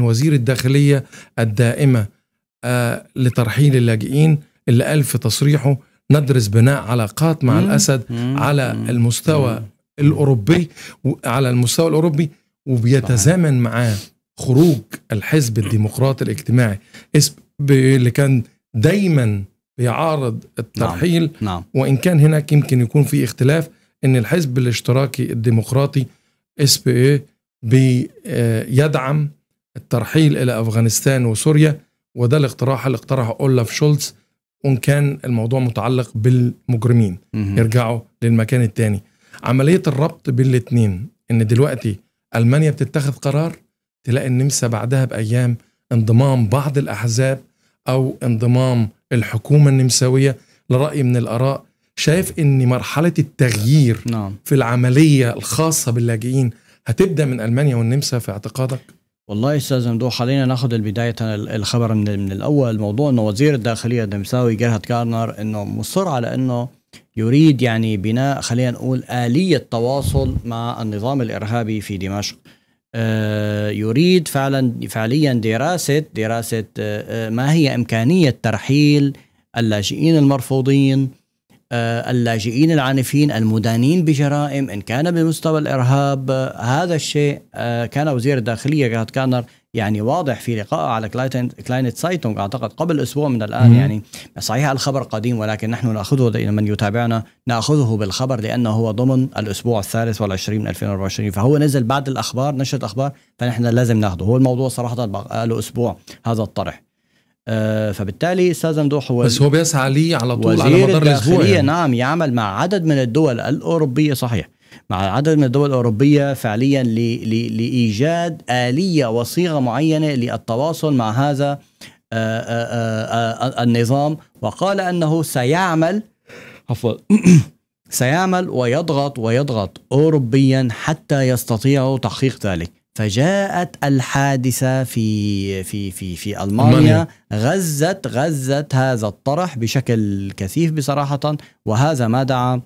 وزير الداخلية الدائمة آه، لترحيل اللاجئين اللي قال في تصريحه ندرس بناء علاقات مع الأسد على المستوى الأوروبي على المستوى الأوروبي وبيتزامن معاه خروج الحزب الديمقراطي الاجتماعي اللي كان دايما بيعارض الترحيل نعم. نعم. وإن كان هناك يمكن يكون في اختلاف ان الحزب الاشتراكي الديمقراطي اس بي اي بيدعم آه، الترحيل إلى أفغانستان وسوريا وده الاقتراح اللي اقترحه أولاف شولتز وإن كان الموضوع متعلق بالمجرمين مم. يرجعوا للمكان التاني عملية الربط بالاتنين إن دلوقتي ألمانيا بتتخذ قرار تلاقي النمسا بعدها بأيام انضمام بعض الأحزاب أو انضمام الحكومة النمساوية لرأي من الآراء شايف ان مرحله التغيير نعم. في العمليه الخاصه باللاجئين هتبدا من المانيا والنمسا في اعتقادك والله استاذ ممدوح خلينا ناخذ البدايه الخبر من, من الاول موضوع انه وزير الداخليه النمساوي جيرهارد كارنر انه مصر على انه يريد يعني بناء خلينا نقول اليه تواصل مع النظام الارهابي في دمشق آه، يريد فعلا فعليا دراسه دراسه آه، آه، ما هي امكانيه ترحيل اللاجئين المرفوضين آه، اللاجئين العانفين المدانين بجرائم إن كان بمستوى الإرهاب هذا الشيء آه، كان وزير الداخلية جارد كانر يعني واضح في لقاء على كلاينت سايتونغ اعتقد قبل اسبوع من الان مم. يعني صحيح الخبر قديم ولكن نحن ناخذه من يتابعنا ناخذه بالخبر لانه هو ضمن الاسبوع الثالث والعشرين من 2024 فهو نزل بعد الاخبار نشره اخبار فنحن لازم ناخذه هو الموضوع صراحه بقى له اسبوع هذا الطرح آه، فبالتالي استاذ ممدوح هو بس هو بيسعى لي على طول على مدار الاسبوع يعني؟ نعم يعمل مع عدد من الدول الاوروبيه صحيح مع عدد من الدول الاوروبيه فعليا لايجاد اليه وصيغه معينه للتواصل مع هذا آه، آه، النظام وقال انه سيعمل عفوا سيعمل ويضغط ويضغط اوروبيا حتى يستطيعوا تحقيق ذلك فجاءت الحادثة في في في في ألمانيا, ألمانيا. غزت غزت هذا الطرح بشكل كثيف بصراحة وهذا ما دعا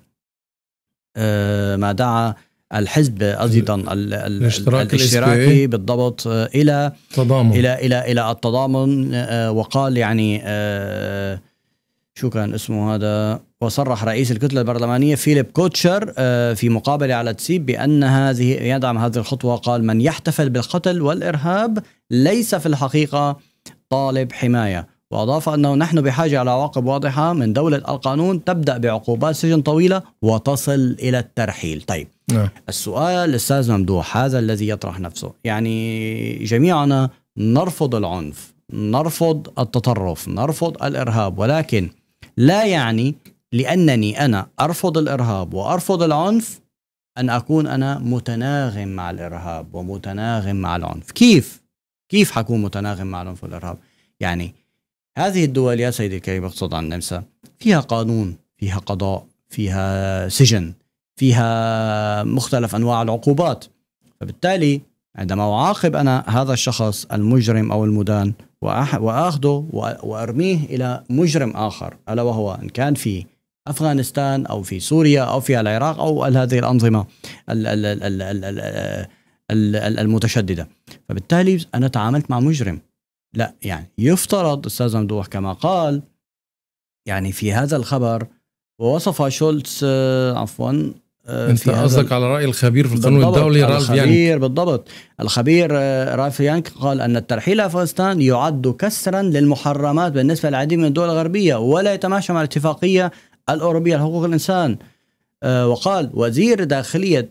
آه، ما دعا الحزب ايضا الاشتراك الاشتراكي بالضبط آه، الى تضامن الى الى الى التضامن آه، وقال يعني شو كان اسمه هذا وصرح رئيس الكتلة البرلمانية فيليب كوتشر آه، في مقابلة على تسيب بأن هذه يدعم هذه الخطوة قال من يحتفل بالقتل والإرهاب ليس في الحقيقة طالب حماية وأضاف أنه نحن بحاجة على عواقب واضحة من دولة القانون تبدأ بعقوبات سجن طويلة وتصل إلى الترحيل طيب نعم. السؤال أستاذ ممدوح هذا الذي يطرح نفسه يعني جميعنا نرفض العنف نرفض التطرف نرفض الإرهاب ولكن لا يعني لانني انا ارفض الارهاب وارفض العنف ان اكون انا متناغم مع الارهاب ومتناغم مع العنف كيف كيف حكون متناغم مع العنف والارهاب يعني هذه الدول يا سيدي الكريم اقصد عن النمسا فيها قانون فيها قضاء فيها سجن فيها مختلف انواع العقوبات فبالتالي عندما اعاقب انا هذا الشخص المجرم او المدان وآخذه وأرميه إلى مجرم آخر ألا وهو إن كان في أفغانستان أو في سوريا أو في العراق أو هذه الأنظمة المتشددة فبالتالي أنا تعاملت مع مجرم لا يعني يفترض أستاذ ممدوح كما قال يعني في هذا الخبر ووصف شولتز آه، عفوا آه، انت قصدك على راي الخبير في القانون الدولي رالف يانك الخبير بالضبط الخبير آه، رالف يانك قال ان الترحيل افغانستان يعد كسرا للمحرمات بالنسبه للعديد من الدول الغربيه ولا يتماشى مع الاتفاقيه الاوروبيه لحقوق الانسان آه، وقال وزير داخلية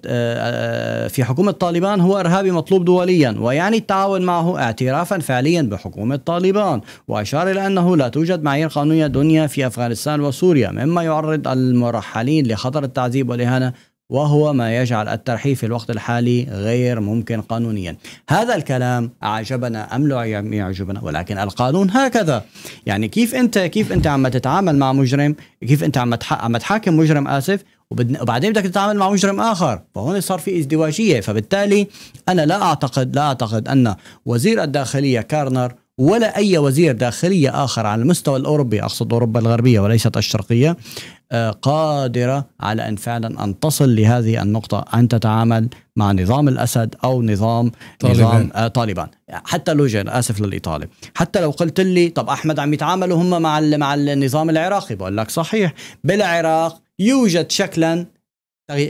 في حكومة طالبان هو إرهابي مطلوب دوليا ويعني التعاون معه اعترافا فعليا بحكومة طالبان وأشار إلى أنه لا توجد معايير قانونية دنيا في أفغانستان وسوريا مما يعرض المرحلين لخطر التعذيب والإهانة وهو ما يجعل الترحيب في الوقت الحالي غير ممكن قانونيا هذا الكلام أعجبنا أم لا يعجبنا ولكن القانون هكذا يعني كيف أنت كيف أنت عم تتعامل مع مجرم كيف أنت عم عم تحاكم مجرم آسف وبعدين بدك تتعامل مع مجرم اخر فهون صار في ازدواجيه فبالتالي انا لا اعتقد لا اعتقد ان وزير الداخليه كارنر ولا اي وزير داخليه اخر على المستوى الاوروبي اقصد اوروبا الغربيه وليست الشرقيه آه، قادرة على أن فعلا أن تصل لهذه النقطة أن تتعامل مع نظام الأسد أو نظام طالبان, نظام آه، طالبان. حتى لو آسف للإطالة حتى لو قلت لي طب أحمد عم يتعاملوا هم مع مع النظام العراقي بقول لك صحيح بالعراق يوجد شكلا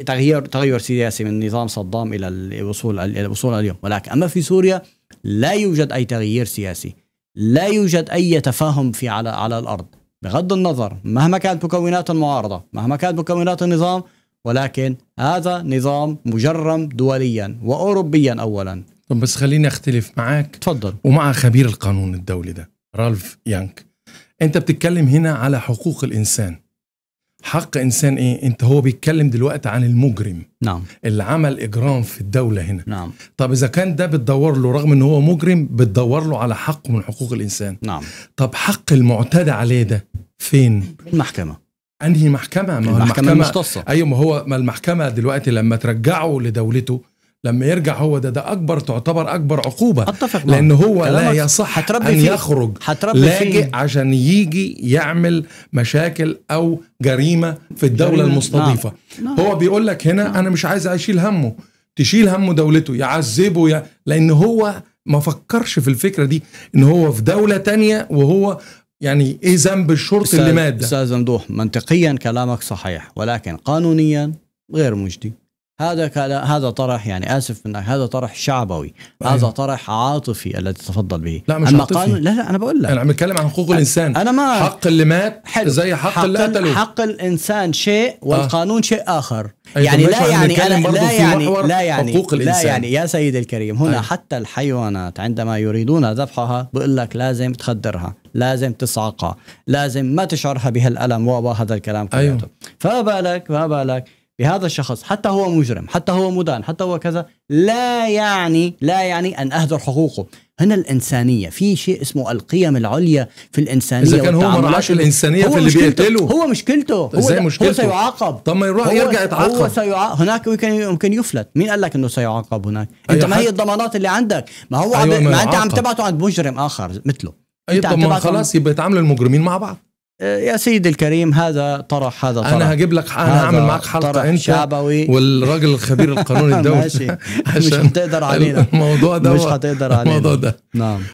تغيير تغير سياسي من نظام صدام الى الوصول الى الوصول اليوم ولكن اما في سوريا لا يوجد اي تغيير سياسي لا يوجد اي تفاهم في على على الارض بغض النظر مهما كانت مكونات المعارضة مهما كانت مكونات النظام ولكن هذا نظام مجرم دوليا وأوروبيا أولا طب بس خليني أختلف معاك تفضل ومع خبير القانون الدولي ده رالف يانك أنت بتتكلم هنا على حقوق الإنسان حق انسان ايه انت هو بيتكلم دلوقتي عن المجرم نعم اللي عمل اجرام في الدوله هنا نعم طب اذا كان ده بتدور له رغم ان هو مجرم بتدور له على حق من حقوق الانسان نعم طب حق المعتدى عليه ده فين المحكمه انهي محكمه ما المحكمه المختصه ايوه ما هو ما المحكمه دلوقتي لما ترجعه لدولته لما يرجع هو ده ده اكبر تعتبر اكبر عقوبه اتفق لان هو لا يصح هتربي ان يخرج هتربي لاجئ فيه. عشان يجي يعمل مشاكل او جريمه في الدوله جريمة. المستضيفه نعم. نعم. هو بيقول لك هنا نعم. انا مش عايز اشيل همه تشيل همه دولته يعذبه ي... لان هو ما فكرش في الفكره دي ان هو في دوله تانية وهو يعني ايه ذنب الشرطي اللي مات ده استاذ ممدوح منطقيا كلامك صحيح ولكن قانونيا غير مجدي هذا هذا طرح يعني اسف منك هذا طرح شعبوي أيوه. هذا طرح عاطفي الذي تفضل به لا مش أما عاطفي قانون لا لا انا بقول لك انا عم بتكلم عن حقوق الانسان انا ما حق اللي مات حلو. زي حق, حق اللي قتله حق الانسان شيء آه. والقانون آه. شيء اخر أيوه يعني لا يعني أنا لا يعني لا يعني حقوق لا يعني يا سيدي الكريم هنا أيوه. حتى الحيوانات عندما يريدون ذبحها بقول لك لازم تخدرها لازم تصعقها لازم ما تشعرها بهالالم وهذا الكلام كله أيوه. فما بالك ما بالك بهذا الشخص حتى هو مجرم حتى هو مدان حتى هو كذا لا يعني لا يعني أن أهدر حقوقه هنا الإنسانية في شيء اسمه القيم العليا في الإنسانية إذا كان هو مرعاش الإنسانية في اللي بيقتله هو مشكلته هو, زي مشكلته. هو سيعاقب طب ما يروح يرجع يتعاقب هو سيعاقب هناك يمكن يمكن يفلت مين قال لك إنه سيعاقب هناك أيوة، أنت ما هي الضمانات اللي عندك ما هو أيوة عب... ما, ما أنت عم تبعته عند مجرم آخر مثله أيوة طب ما خلاص يبقى يتعاملوا المجرمين مع بعض آه، يا سيد الكريم هذا طرح هذا طرح انا هجيب لك انا هعمل معك حلقه انت شعبوي والراجل الخبير القانوني الدولي ماشي عشان مش هتقدر علينا الموضوع ده مش هتقدر علينا الموضوع ده نعم